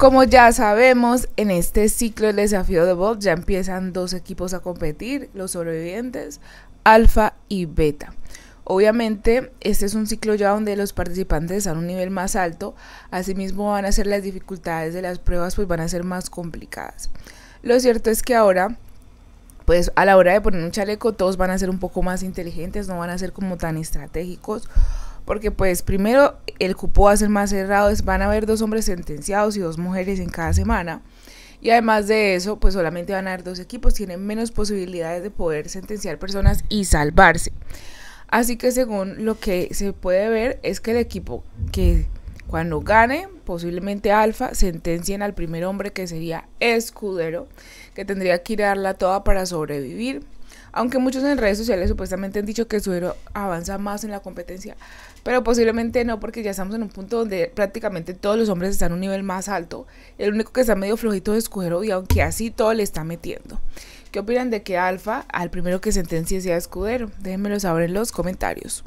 Como ya sabemos, en este ciclo del desafío de Bolt, ya empiezan dos equipos a competir, los sobrevivientes, alfa y beta. Obviamente, este es un ciclo ya donde los participantes están a un nivel más alto, asimismo van a ser las dificultades de las pruebas pues van a ser más complicadas. Lo cierto es que ahora pues a la hora de poner un chaleco todos van a ser un poco más inteligentes, no van a ser como tan estratégicos porque pues primero el cupo va a ser más cerrado, van a haber dos hombres sentenciados y dos mujeres en cada semana. Y además de eso, pues solamente van a haber dos equipos, tienen menos posibilidades de poder sentenciar personas y salvarse. Así que según lo que se puede ver es que el equipo que cuando gane, posiblemente Alfa, sentencien al primer hombre que sería Escudero, que tendría que ir a darla toda para sobrevivir. Aunque muchos en redes sociales supuestamente han dicho que escudero avanza más en la competencia, pero posiblemente no, porque ya estamos en un punto donde prácticamente todos los hombres están a un nivel más alto. El único que está medio flojito es Escudero y aunque así todo le está metiendo. ¿Qué opinan de que Alfa al primero que sentencie sea Escudero? Déjenmelo saber en los comentarios.